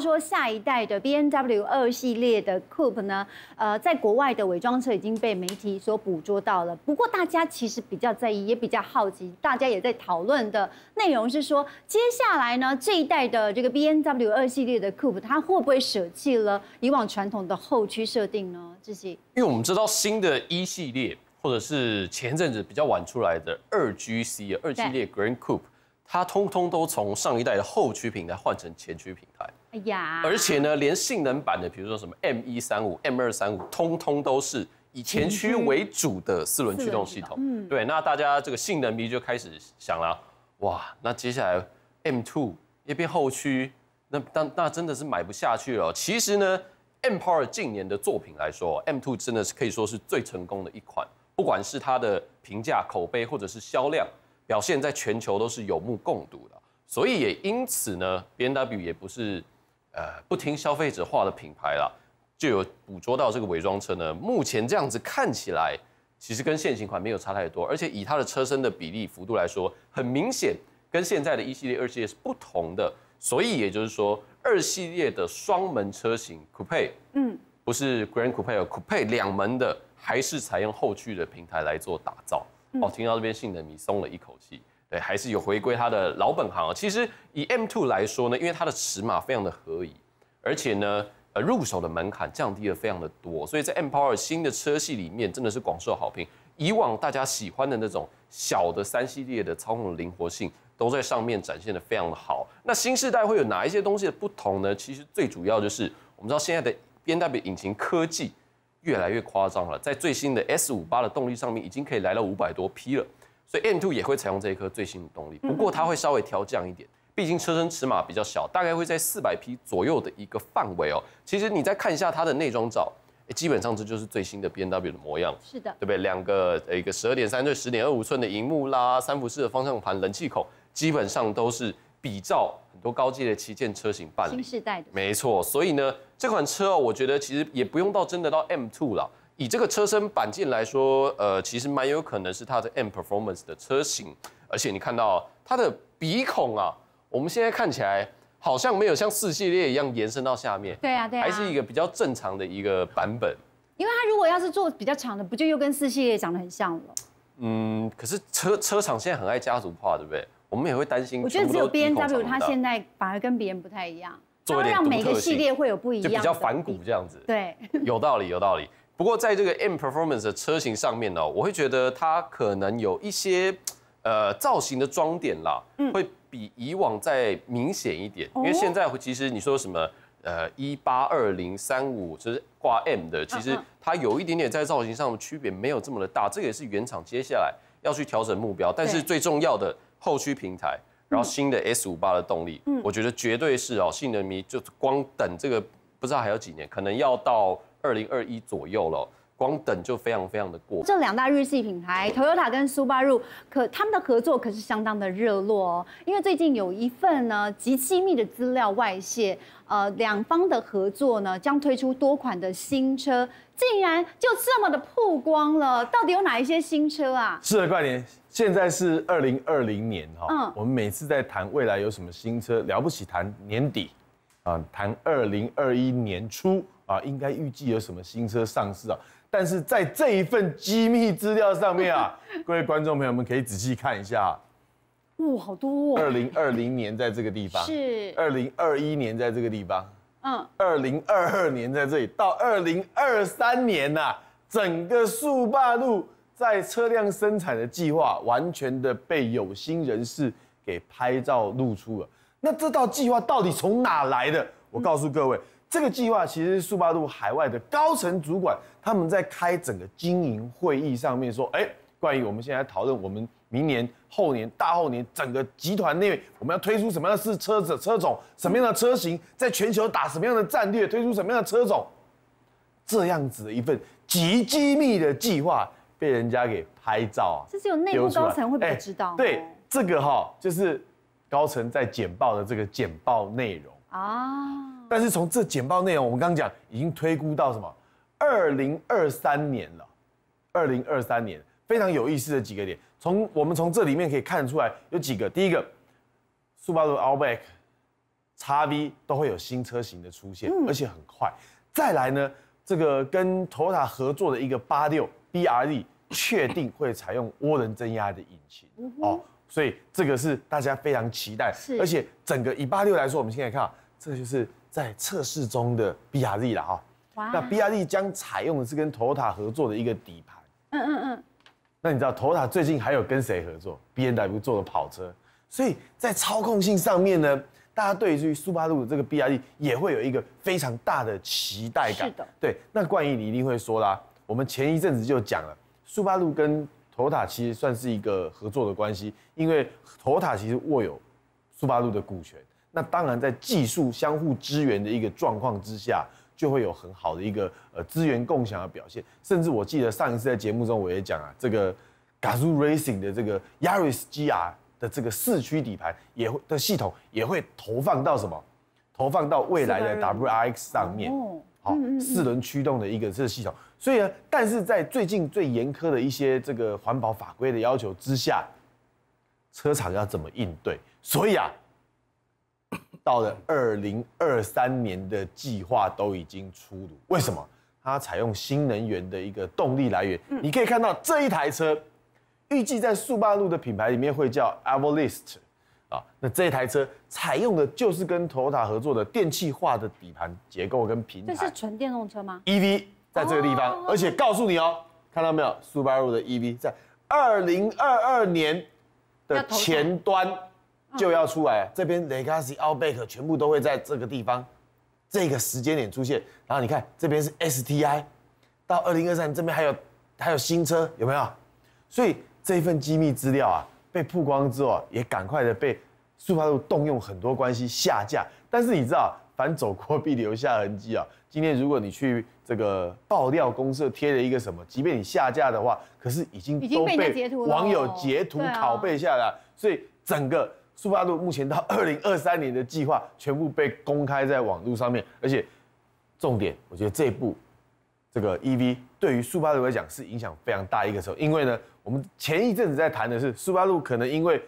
说下一代的 B N W 二系列的 Coupe 呢？呃，在国外的伪装车已经被媒体所捕捉到了。不过，大家其实比较在意，也比较好奇，大家也在讨论的内容是说，接下来呢这一代的这个 B N W 二系列的 Coupe，它会不会舍弃了以往传统的后驱设定呢？这些？因为我们知道，新的一系列，或者是前阵子比较晚出来的二 G C 二系列 Grand Coupe，它通通都从上一代的后驱平台换成前驱平台。哎呀，而且呢，连性能版的，比如说什么 M 一三五、M 二三五，通通都是以前驱为主的四轮驱动系统。嗯，对，那大家这个性能迷就开始想了，哇，那接下来 M two 一变后驱，那当那真的是买不下去了。其实呢，M power 近年的作品来说，M two 真的是可以说是最成功的一款，不管是它的评价、口碑或者是销量表现，在全球都是有目共睹的。所以也因此呢，B N W 也不是。呃，不听消费者话的品牌啦，就有捕捉到这个伪装车呢。目前这样子看起来，其实跟现行款没有差太多，而且以它的车身的比例幅度来说，很明显跟现在的一系列、二系列是不同的。所以也就是说，二系列的双门车型 Coupe，嗯，不是 Grand Coupe，Coupe 两门的，还是采用后驱的平台来做打造。哦，听到这边，性能你松了一口气。对，还是有回归它的老本行。其实以 M2 来说呢，因为它的尺码非常的合宜，而且呢，呃，入手的门槛降低了非常的多，所以在 M Power 新的车系里面真的是广受好评。以往大家喜欢的那种小的三系列的操控灵活性，都在上面展现的非常的好。那新世代会有哪一些东西的不同呢？其实最主要就是我们知道现在的 BMW 引擎科技越来越夸张了，在最新的 S58 的动力上面已经可以来到五百多匹了。所以 M2 也会采用这一颗最新的动力，不过它会稍微调降一点，毕竟车身尺码比较小，大概会在四百匹左右的一个范围哦。其实你再看一下它的内装照，基本上这就是最新的 b N w 的模样，是的，对不对？两个一个十二点三寸、十点二五寸的屏幕啦，三幅式的方向盘、冷气孔，基本上都是比照很多高阶的旗舰车型办。新时代的。没错，所以呢，这款车哦，我觉得其实也不用到真的到 m two 了。以这个车身板件来说，呃，其实蛮有可能是它的 M Performance 的车型，而且你看到它的鼻孔啊，我们现在看起来好像没有像四系列一样延伸到下面，对呀，对呀，还是一个比较正常的一个版本。因为它如果要是做比较长的，不就又跟四系列长得很像了？嗯，可是车车厂现在很爱家族化，对不对？我们也会担心。我觉得只有 B N W 它现在反而跟别人不太一样，做到让每个系列会有不一样，比较反骨这样子。对，有道理，有道理。不过，在这个 M Performance 的车型上面呢，我会觉得它可能有一些，呃，造型的装点啦，会比以往再明显一点。因为现在其实你说什么，呃，一八二零三五就是挂 M 的，其实它有一点点在造型上的区别，没有这么的大。这个也是原厂接下来要去调整目标，但是最重要的后驱平台，然后新的 S 五八的动力，嗯，我觉得绝对是哦，性能迷就光等这个，不知道还有几年，可能要到。二零二一左右了，光等就非常非常的过。这两大日系品牌 Toyota 跟 Subaru，可他们的合作可是相当的热络哦。因为最近有一份呢极机密的资料外泄，呃，两方的合作呢将推出多款的新车，竟然就这么的曝光了。到底有哪一些新车啊？是的，快年，现在是二零二零年哈。嗯，我们每次在谈未来有什么新车，了不起谈年底。啊，谈二零二一年初啊，应该预计有什么新车上市啊？但是在这一份机密资料上面啊，各位观众朋友们可以仔细看一下。哇，好多哦！二零二零年在这个地方是，二零二一年在这个地方，嗯，二零二二年在这里，到二零二三年呢，整个速霸路在车辆生产的计划，完全的被有心人士给拍照露出了。那这道计划到底从哪来的？我告诉各位，这个计划其实是速八度海外的高层主管他们在开整个经营会议上面说，哎，关于我们现在讨论，我们明年、后年、大后年整个集团内我们要推出什么样是车子车种，什么样的车型，在全球打什么样的战略，推出什么样的车种，这样子的一份极机密的计划被人家给拍照啊，这是有内部高层会不会知道？对，这个哈就是。高层在简报的这个简报内容啊，但是从这简报内容，我们刚刚讲已经推估到什么？二零二三年了，二零二三年非常有意思的几个点，从我们从这里面可以看出来有几个。第一个，速八路 Outback X V 都会有新车型的出现，而且很快。再来呢，这个跟 Toyota 合作的一个八六 B R d 确定会采用涡轮增压的引擎哦。所以这个是大家非常期待，而且整个以八六来说，我们现在看，这就是在测试中的 B R Z 了哈。那 B R Z 将采用的是跟 t 塔合作的一个底盘。嗯嗯嗯。那你知道 t 塔最近还有跟谁合作？B N W 做的跑车。所以在操控性上面呢，大家对于巴八的这个 B R Z 也会有一个非常大的期待感。是的。对。那冠于你一定会说啦，我们前一阵子就讲了，苏巴六跟头塔其实算是一个合作的关系，因为头塔其实握有苏巴路的股权，那当然在技术相互支援的一个状况之下，就会有很好的一个呃资源共享的表现。甚至我记得上一次在节目中我也讲啊，这个 g a z o Racing 的这个 Yaris GR 的这个四驱底盘也会的系统也会投放到什么？投放到未来的 WRX 上面。四轮驱动的一个这系统，所以呢，但是在最近最严苛的一些这个环保法规的要求之下，车厂要怎么应对？所以啊，到了二零二三年的计划都已经出炉。为什么？它采用新能源的一个动力来源。你可以看到这一台车，预计在速霸路的品牌里面会叫 a v a l i s t 啊，那这一台车采用的就是跟 Toyota 合作的电气化的底盘结构跟平台，这是纯电动车吗？EV 在这个地方，而且告诉你哦，看到没有，Subaru 的 EV 在二零二二年的前端就要出来，这边 Legacy a l b a c k 全部都会在这个地方，这个时间点出现。然后你看这边是 STI，到二零二三这边还有还有新车有没有？所以这份机密资料啊。被曝光之后啊，也赶快的被速发度动用很多关系下架。但是你知道，反走过必留下痕迹啊。今天如果你去这个爆料公社贴了一个什么，即便你下架的话，可是已经都被网友截图、拷贝下来。所以整个速发路目前到二零二三年的计划，全部被公开在网络上面。而且，重点，我觉得这一步。这个 EV 对于苏巴路来讲是影响非常大一个候，因为呢，我们前一阵子在谈的是苏巴路可能因为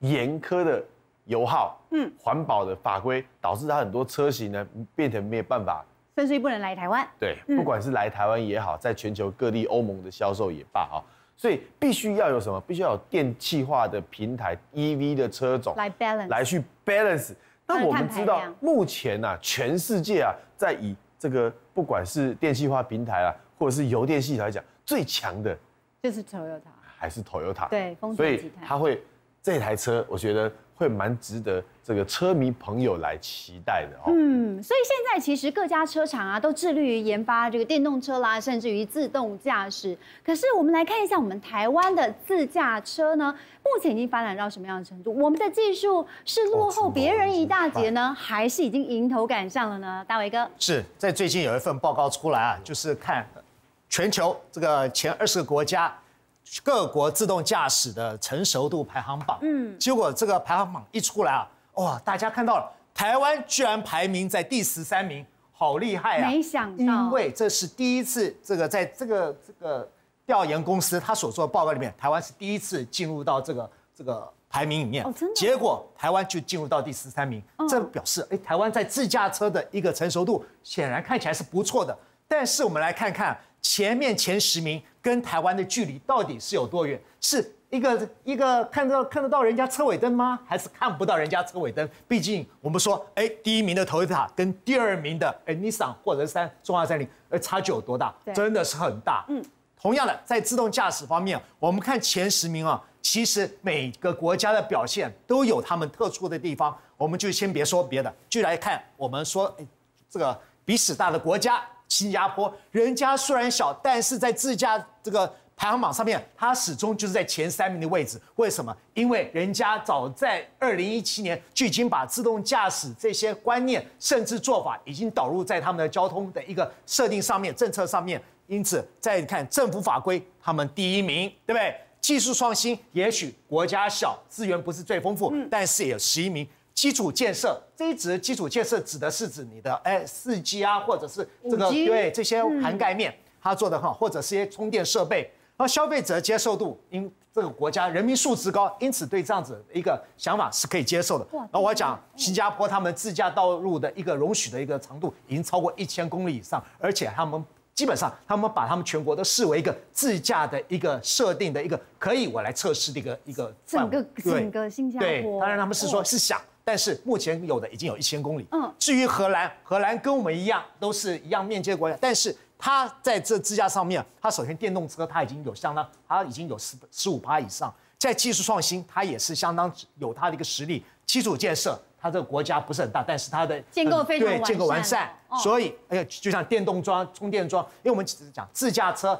严苛的油耗、嗯环保的法规，导致它很多车型呢变成没有办法，分税不能来台湾。对，不管是来台湾也好，在全球各地欧盟的销售也罢啊，所以必须要有什么，必须要有电气化的平台 EV 的车种来 balance 来去 balance。那我们知道目前呢，全世界啊在以这个。不管是电气化平台啊，或者是油电系统来讲，最强的，就是 Toyota，还是 Toyota。对，所以它会这台车，我觉得。会蛮值得这个车迷朋友来期待的哦。嗯，所以现在其实各家车厂啊都致力于研发这个电动车啦，甚至于自动驾驶。可是我们来看一下，我们台湾的自驾车呢，目前已经发展到什么样的程度？我们的技术是落后别人一大截呢，还是已经迎头赶上了呢？大伟哥是在最近有一份报告出来啊，就是看全球这个前二十个国家。各国自动驾驶的成熟度排行榜，嗯，结果这个排行榜一出来啊，哇，大家看到了，台湾居然排名在第十三名，好厉害啊！没想到，因为这是第一次，这个在这个这个调研公司他所做的报告里面，台湾是第一次进入到这个这个排名里面，哦，结果台湾就进入到第十三名，这表示，哎，台湾在自驾车的一个成熟度显然看起来是不错的，但是我们来看看。前面前十名跟台湾的距离到底是有多远？是一个一个看到看得到人家车尾灯吗？还是看不到人家车尾灯？毕竟我们说，哎，第一名的头 o y 跟第二名的 Nissan 或者三中华三菱，呃，差距有多大？真的是很大。嗯，同样的，在自动驾驶方面，我们看前十名啊，其实每个国家的表现都有他们特殊的地方。我们就先别说别的，就来看我们说，哎，这个比尺大的国家。新加坡人家虽然小，但是在自驾这个排行榜上面，它始终就是在前三名的位置。为什么？因为人家早在二零一七年就已经把自动驾驶这些观念甚至做法已经导入在他们的交通的一个设定上面、政策上面。因此，再看政府法规，他们第一名，对不对？技术创新，也许国家小，资源不是最丰富，但是也有一名。基础建设，这一指基础建设指的是指你的哎，四 G 啊，或者是这个对这些涵盖面，它做得很好，或者是一些充电设备。那消费者接受度因这个国家人民素质高，因此对这样子一个想法是可以接受的。那我讲新加坡他们自驾道路的一个容许的一个长度已经超过一千公里以上，而且他们基本上他们把他们全国都视为一个自驾的一个设定的一个可以我来测试的一个一个整个整个新加坡对，当然他们是说是想。但是目前有的已经有一千公里。嗯，至于荷兰，荷兰跟我们一样，都是一样面积的国家。但是它在这自驾上面，它首先电动车，它已经有相当，它已经有十十五趴以上。在技术创新，它也是相当有它的一个实力。基础建设它这个国家不是很大，但是它的建构非常对建构完善。所以，哎呀，就像电动桩、充电桩，因为我们只是讲自驾车，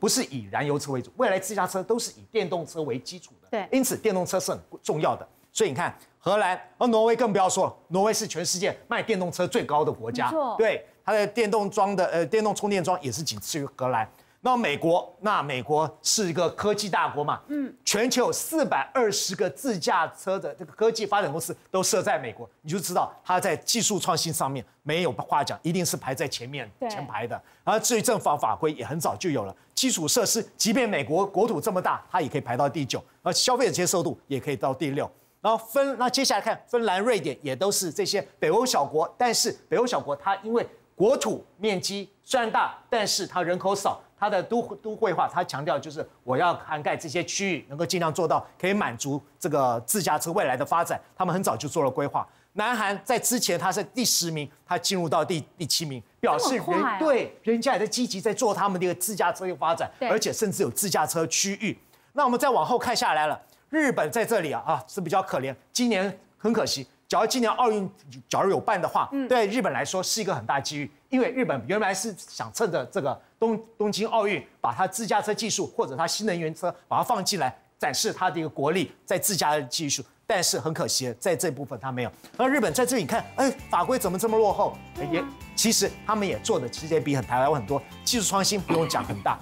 不是以燃油车为主。未来自驾车都是以电动车为基础的。对，因此电动车是很重要的。所以你看。荷兰，而挪威更不要说，挪威是全世界卖电动车最高的国家，对它的电动桩的呃电动充电桩也是仅次于荷兰。那美国，那美国是一个科技大国嘛，嗯，全球有四百二十个自驾车的这个科技发展公司都设在美国，你就知道它在技术创新上面没有话讲，一定是排在前面前排的。而至于政法规也很早就有了，基础设施，即便美国国土这么大，它也可以排到第九，而消费者接受度也可以到第六。然后芬，那接下来看芬兰、瑞典也都是这些北欧小国，但是北欧小国它因为国土面积虽然大，但是它人口少，它的都都会化，它强调就是我要涵盖这些区域，能够尽量做到可以满足这个自驾车未来的发展。他们很早就做了规划。南韩在之前它是第十名，它进入到第第七名，表示人对人家也在积极在做他们的一个自驾车的发展，而且甚至有自驾车区域。那我们再往后看下来了。日本在这里啊啊是比较可怜，今年很可惜。假如今年奥运假如有办的话，对日本来说是一个很大机遇，因为日本原来是想趁着这个东东京奥运，把它自驾车技术或者它新能源车把它放进来展示它的一个国力，在自驾的技术，但是很可惜，在这部分它没有。而日本在这里，你看，哎，法规怎么这么落后？也其实他们也做的其实也比很台湾很多技术创新不用讲很大，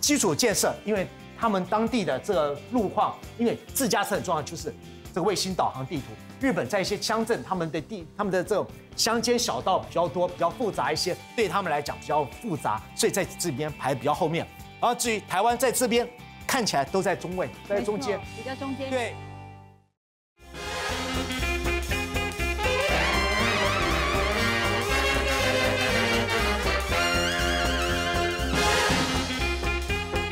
基础建设因为。他们当地的这个路况，因为自家车很重要，就是这个卫星导航地图。日本在一些乡镇，他们的地，他们的这种乡间小道比较多，比较复杂一些，对他们来讲比较复杂，所以在这边排比较后面。而至于台湾在这边，看起来都在中位，在中间，比较中间，对。